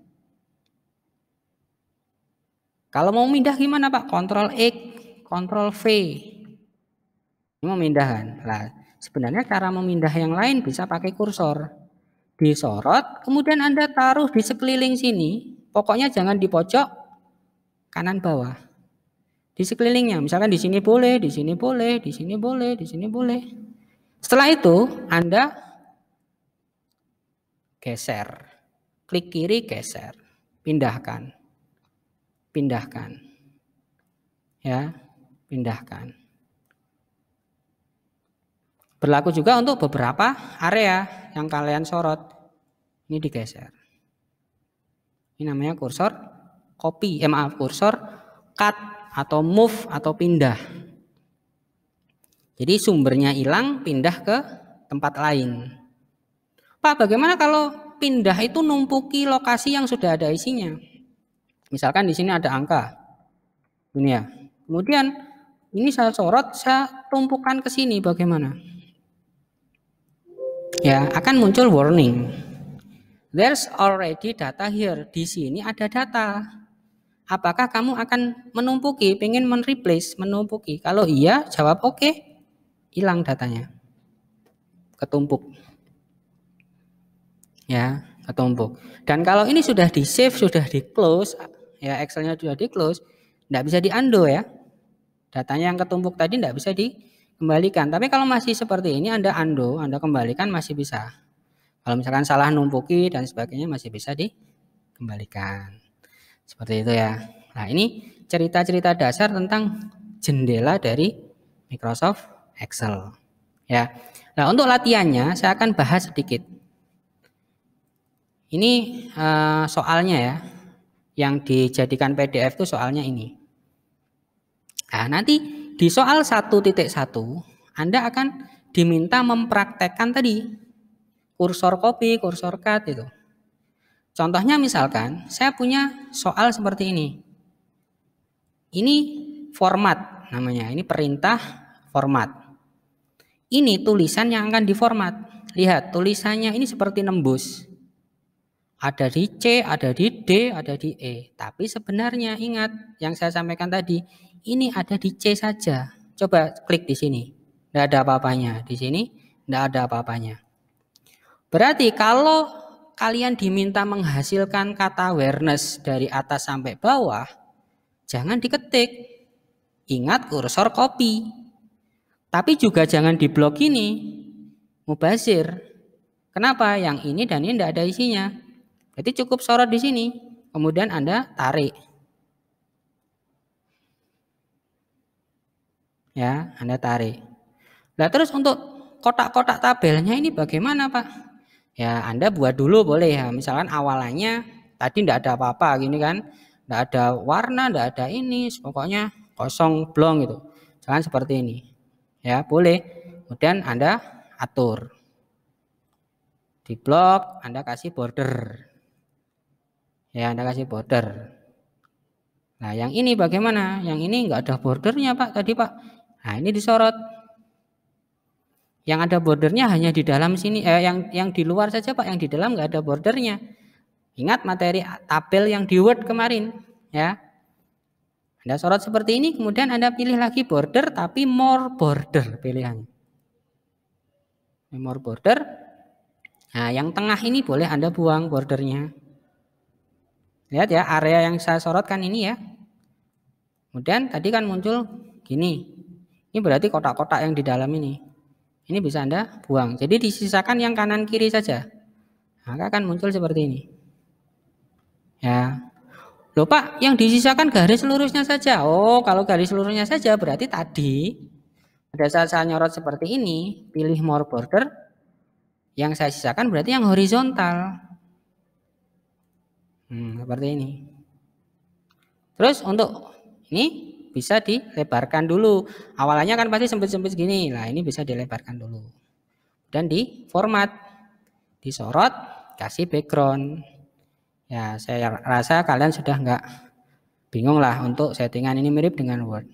Kalau mau pindah gimana Pak? Ctrl X, Ctrl V. Ini memindahkan. Nah, sebenarnya cara memindah yang lain bisa pakai kursor disorot, kemudian Anda taruh di sekeliling sini, pokoknya jangan di pojok kanan bawah. Di sekelilingnya, misalkan di sini boleh, di sini boleh, di sini boleh, di sini boleh. Setelah itu Anda geser. Klik kiri geser, pindahkan. Pindahkan. Ya, pindahkan. Berlaku juga untuk beberapa area yang kalian sorot. Ini digeser. Ini namanya kursor copy, eh maaf kursor cut atau move atau pindah. Jadi sumbernya hilang, pindah ke tempat lain. Pak, bagaimana kalau pindah itu numpuki lokasi yang sudah ada isinya? Misalkan di sini ada angka. Ini ya. Kemudian ini saya sorot, saya tumpukan ke sini bagaimana? ya akan muncul warning. There's already data here. Di sini ada data. Apakah kamu akan menumpuki, pengen menreplace menumpuki? Kalau iya, jawab oke. Okay. Hilang datanya. Ketumpuk. Ya, ketumpuk. Dan kalau ini sudah di save, sudah di close, ya Excelnya sudah di close, tidak bisa di undo ya. Datanya yang ketumpuk tadi tidak bisa di kembalikan. Tapi kalau masih seperti ini Anda undo, Anda kembalikan masih bisa. Kalau misalkan salah numpuki dan sebagainya masih bisa dikembalikan. Seperti itu ya. Nah, ini cerita-cerita dasar tentang jendela dari Microsoft Excel. Ya. Nah, untuk latihannya saya akan bahas sedikit. Ini uh, soalnya ya. Yang dijadikan PDF itu soalnya ini. Nah, nanti di soal 1.1, Anda akan diminta mempraktekkan tadi kursor kopi, kursor cut itu. Contohnya misalkan saya punya soal seperti ini. Ini format namanya, ini perintah format. Ini tulisan yang akan diformat. Lihat tulisannya ini seperti nembus. Ada di C, ada di D, ada di E. Tapi sebenarnya ingat yang saya sampaikan tadi, ini ada di C saja. Coba klik di sini. Tidak ada apa-apanya. Di sini tidak ada apa-apanya. Berarti kalau kalian diminta menghasilkan kata awareness dari atas sampai bawah, jangan diketik. Ingat kursor copy. Tapi juga jangan di blok ini. Mubazir. Kenapa? Yang ini dan ini tidak ada isinya. Jadi cukup sorot di sini. Kemudian Anda tarik. Ya, Anda tarik. Nah, terus untuk kotak-kotak tabelnya ini bagaimana, Pak? Ya, Anda buat dulu boleh ya. Misalkan awalannya tadi tidak ada apa-apa gini kan. Tidak ada warna, tidak ada ini, pokoknya kosong blong gitu. Jangan seperti ini. Ya, boleh. Kemudian Anda atur. Di blok Anda kasih border. Ya, Anda kasih border. Nah, yang ini bagaimana? Yang ini enggak ada bordernya, Pak. Tadi, Pak, Nah, ini disorot. Yang ada bordernya hanya di dalam sini, eh, yang yang di luar saja pak, yang di dalam nggak ada bordernya. Ingat materi tabel yang di Word kemarin, ya. Anda sorot seperti ini, kemudian Anda pilih lagi border, tapi more border pilihan More border. Nah, yang tengah ini boleh Anda buang bordernya. Lihat ya, area yang saya sorotkan ini ya. Kemudian tadi kan muncul gini. Ini berarti kotak-kotak yang di dalam ini. Ini bisa Anda buang. Jadi disisakan yang kanan kiri saja. Maka akan muncul seperti ini. Ya. Loh Pak, yang disisakan garis lurusnya saja. Oh, kalau garis lurusnya saja berarti tadi pada saat saya nyorot seperti ini, pilih more border, yang saya sisakan berarti yang horizontal. Hmm, seperti ini. Terus untuk ini bisa dilebarkan dulu. Awalnya kan pasti sempit-sempit gini. Nah, ini bisa dilebarkan dulu. Dan di format disorot, kasih background. Ya, saya rasa kalian sudah nggak bingung lah untuk settingan ini mirip dengan Word.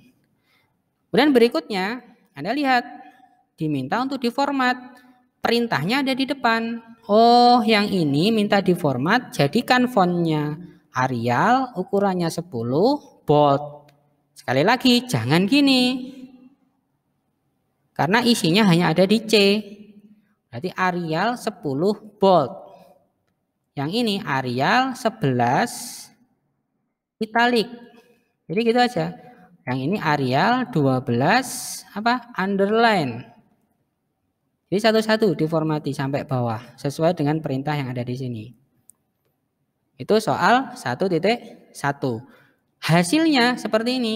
Kemudian berikutnya, Anda lihat diminta untuk diformat. Perintahnya ada di depan. Oh, yang ini minta diformat, jadikan fontnya Arial, ukurannya 10, bold Sekali lagi, jangan gini. Karena isinya hanya ada di C. Berarti areal 10 volt. Yang ini areal 11 italik. Jadi gitu aja. Yang ini areal 12 apa? underline. Jadi satu-satu diformati sampai bawah sesuai dengan perintah yang ada di sini. Itu soal 1.1. Hasilnya seperti ini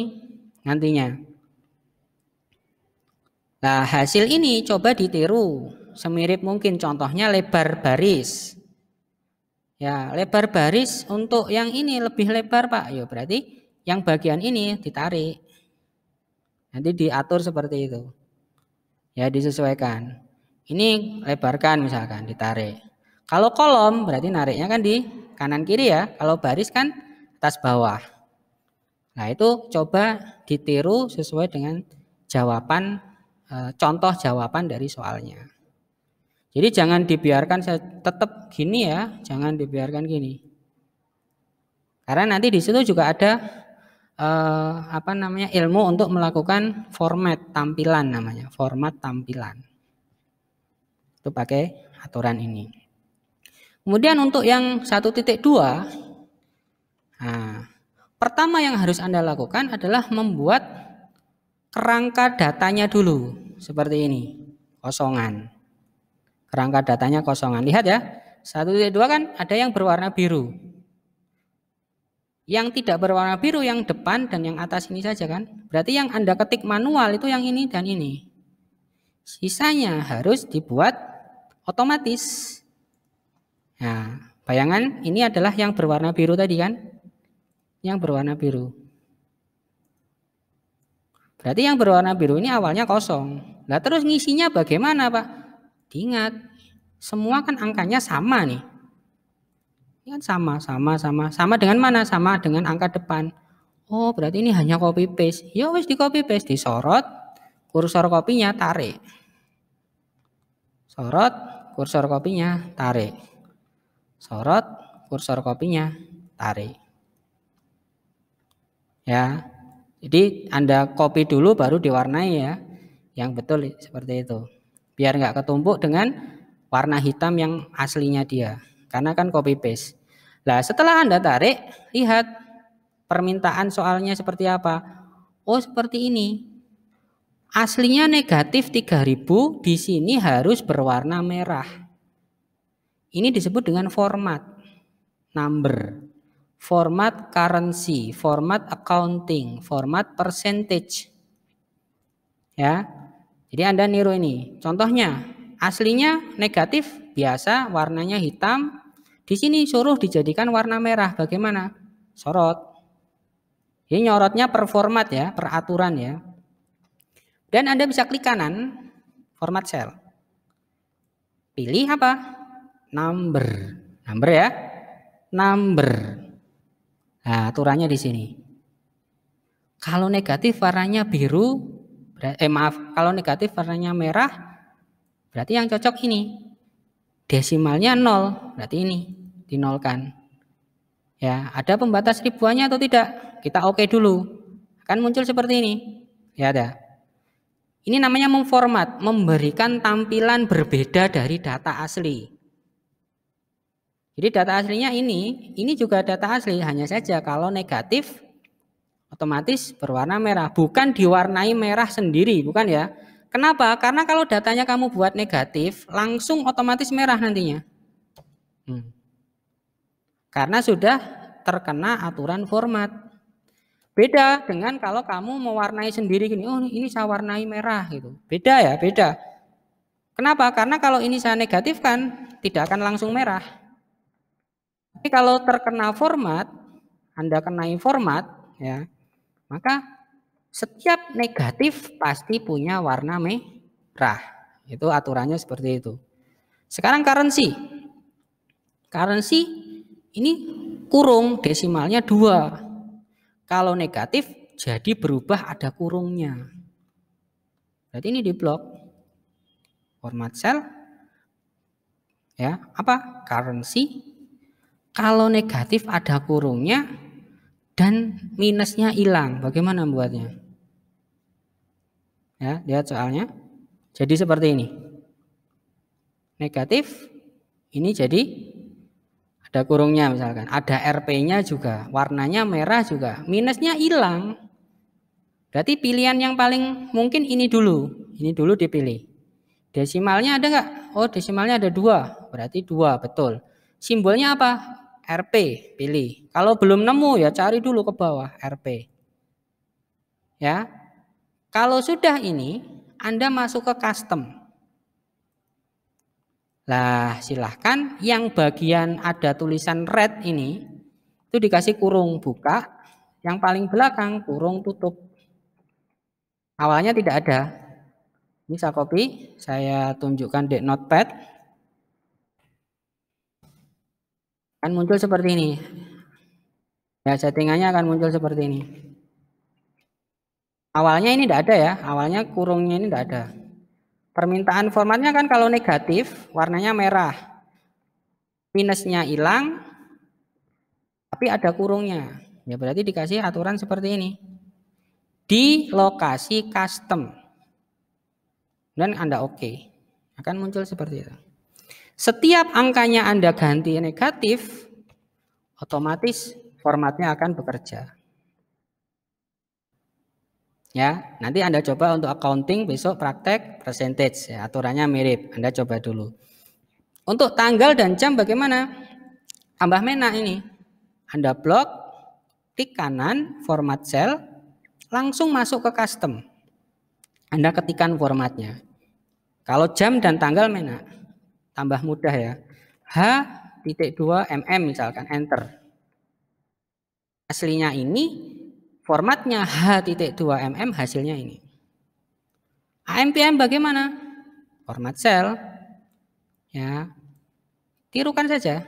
nantinya. Nah, hasil ini coba ditiru semirip mungkin contohnya lebar baris. Ya, lebar baris untuk yang ini lebih lebar, Pak. Ya, berarti yang bagian ini ditarik. Nanti diatur seperti itu. Ya, disesuaikan. Ini lebarkan misalkan, ditarik. Kalau kolom berarti nariknya kan di kanan kiri ya. Kalau baris kan atas bawah. Nah itu coba ditiru sesuai dengan jawaban eh, contoh jawaban dari soalnya. Jadi jangan dibiarkan saya tetap gini ya, jangan dibiarkan gini. Karena nanti di situ juga ada eh, apa namanya ilmu untuk melakukan format tampilan namanya, format tampilan. Itu pakai aturan ini. Kemudian untuk yang 1.2 nah Pertama yang harus Anda lakukan adalah membuat kerangka datanya dulu. Seperti ini, kosongan. Kerangka datanya kosongan. Lihat ya, satu dua kan ada yang berwarna biru. Yang tidak berwarna biru yang depan dan yang atas ini saja kan. Berarti yang Anda ketik manual itu yang ini dan ini. Sisanya harus dibuat otomatis. Nah, bayangan ini adalah yang berwarna biru tadi kan yang berwarna biru. Berarti yang berwarna biru ini awalnya kosong. Nah terus ngisinya bagaimana Pak? Diingat, semua kan angkanya sama nih. Ini kan sama, sama, sama. Sama dengan mana? Sama dengan angka depan. Oh berarti ini hanya copy paste. Ya wis di copy paste, disorot, kursor kopinya tarik. Sorot, kursor kopinya tarik. Sorot, kursor kopinya tarik. Ya. Jadi Anda copy dulu baru diwarnai ya. Yang betul seperti itu. Biar nggak ketumpuk dengan warna hitam yang aslinya dia. Karena kan copy paste. Nah setelah Anda tarik, lihat permintaan soalnya seperti apa. Oh seperti ini. Aslinya negatif 3000, di sini harus berwarna merah. Ini disebut dengan format number format currency, format accounting, format percentage. Ya. Jadi Anda niru ini. Contohnya, aslinya negatif biasa warnanya hitam. Di sini suruh dijadikan warna merah. Bagaimana? Sorot. Ini nyorotnya per format ya, per aturan ya. Dan Anda bisa klik kanan format cell. Pilih apa? Number. Number ya. Number. Nah, aturannya di sini. Kalau negatif warnanya biru, eh maaf, kalau negatif warnanya merah, berarti yang cocok ini. Desimalnya nol, berarti ini dinolkan. Ya, ada pembatas ribuannya atau tidak? Kita oke okay dulu. Akan muncul seperti ini. Ya ada. Ini namanya memformat, memberikan tampilan berbeda dari data asli. Jadi data aslinya ini, ini juga data asli, hanya saja kalau negatif otomatis berwarna merah, bukan diwarnai merah sendiri, bukan ya. Kenapa? Karena kalau datanya kamu buat negatif, langsung otomatis merah nantinya. Hmm. Karena sudah terkena aturan format. Beda dengan kalau kamu mewarnai sendiri gini, oh ini saya warnai merah gitu. Beda ya, beda. Kenapa? Karena kalau ini saya negatifkan, tidak akan langsung merah. Tapi kalau terkena format, Anda kena format, ya, maka setiap negatif pasti punya warna merah. Itu aturannya seperti itu. Sekarang currency. Currency ini kurung desimalnya dua. Kalau negatif jadi berubah ada kurungnya. Berarti ini di blok format cell ya apa currency kalau negatif ada kurungnya dan minusnya hilang. Bagaimana membuatnya? Ya, lihat soalnya. Jadi seperti ini. Negatif ini jadi ada kurungnya misalkan, ada RP-nya juga, warnanya merah juga, minusnya hilang. Berarti pilihan yang paling mungkin ini dulu, ini dulu dipilih. Desimalnya ada nggak? Oh, desimalnya ada dua, berarti dua betul. Simbolnya apa? RP pilih. Kalau belum nemu ya cari dulu ke bawah RP. Ya. Kalau sudah ini Anda masuk ke custom. Lah, silahkan yang bagian ada tulisan red ini itu dikasih kurung buka, yang paling belakang kurung tutup. Awalnya tidak ada. Ini saya copy, saya tunjukkan di notepad. akan muncul seperti ini ya settingannya akan muncul seperti ini awalnya ini tidak ada ya awalnya kurungnya ini tidak ada permintaan formatnya kan kalau negatif warnanya merah minusnya hilang tapi ada kurungnya ya berarti dikasih aturan seperti ini di lokasi custom dan anda oke okay. akan muncul seperti itu setiap angkanya Anda ganti negatif, otomatis formatnya akan bekerja. Ya, nanti Anda coba untuk accounting besok praktek percentage ya, aturannya mirip. Anda coba dulu. Untuk tanggal dan jam bagaimana? Tambah mena ini. Anda blok, klik kanan, format cell, langsung masuk ke custom. Anda ketikan formatnya. Kalau jam dan tanggal mena tambah mudah ya. H titik 2 mm misalkan enter. Aslinya ini formatnya H titik 2 mm hasilnya ini. AMPM bagaimana? Format sel ya. Tirukan saja.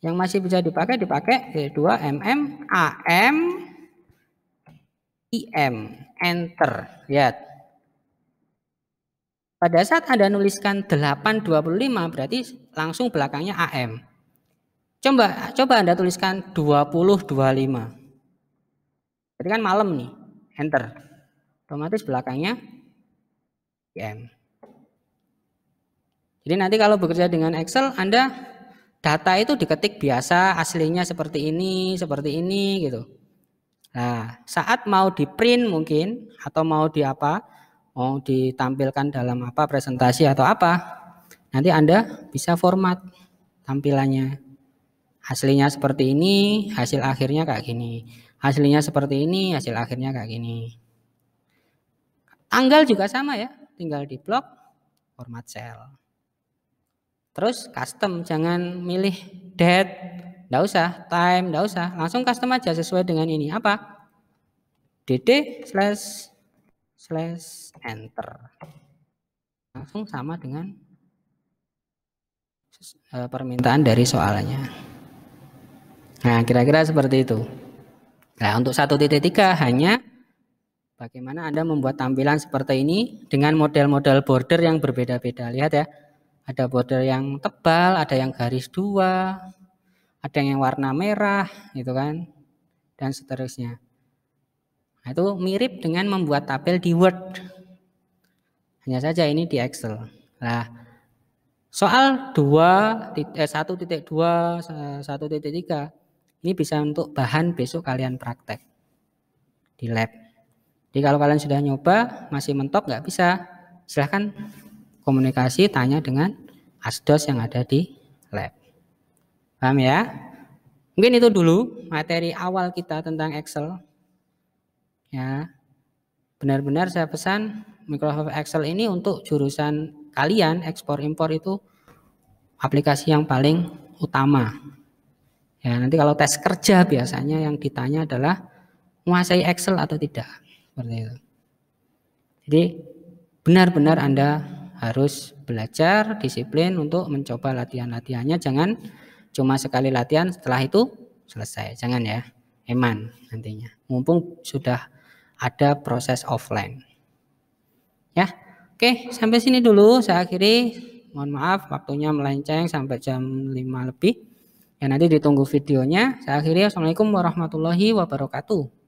Yang masih bisa dipakai dipakai titik 2 mm AM IM enter. Lihat. Pada saat Anda nuliskan 825 berarti langsung belakangnya AM. Coba coba Anda tuliskan 2025. Berarti kan malam nih, enter. Otomatis belakangnya PM. Jadi nanti kalau bekerja dengan Excel Anda data itu diketik biasa aslinya seperti ini, seperti ini gitu. Nah, saat mau di print mungkin atau mau di apa, mau oh, ditampilkan dalam apa presentasi atau apa nanti Anda bisa format tampilannya hasilnya seperti ini hasil akhirnya kayak gini hasilnya seperti ini hasil akhirnya kayak gini tanggal juga sama ya tinggal di blok format cell terus custom jangan milih date enggak usah time enggak usah langsung custom aja sesuai dengan ini apa dd slash slash enter langsung sama dengan e, permintaan dari soalnya nah kira-kira seperti itu nah untuk 1.3 hanya bagaimana Anda membuat tampilan seperti ini dengan model-model border yang berbeda-beda. Lihat ya, ada border yang tebal, ada yang garis dua, ada yang warna merah, gitu kan, dan seterusnya. Nah, itu mirip dengan membuat tabel di Word. Hanya saja ini di Excel. Nah, soal 2 eh, 1.2 1.3 ini bisa untuk bahan besok kalian praktek di lab. Jadi kalau kalian sudah nyoba masih mentok nggak bisa, silahkan komunikasi tanya dengan asdos yang ada di lab. Paham ya? Mungkin itu dulu materi awal kita tentang Excel. Ya. Benar-benar saya pesan Microsoft Excel ini untuk jurusan kalian ekspor impor itu aplikasi yang paling utama. Ya, nanti kalau tes kerja biasanya yang ditanya adalah menguasai Excel atau tidak. Seperti itu. Jadi benar-benar Anda harus belajar disiplin untuk mencoba latihan-latihannya jangan cuma sekali latihan setelah itu selesai. Jangan ya. Eman nantinya. Mumpung sudah ada proses offline. Ya, oke sampai sini dulu saya akhiri. Mohon maaf waktunya melenceng sampai jam 5 lebih. Ya nanti ditunggu videonya. Saya akhiri. Assalamualaikum warahmatullahi wabarakatuh.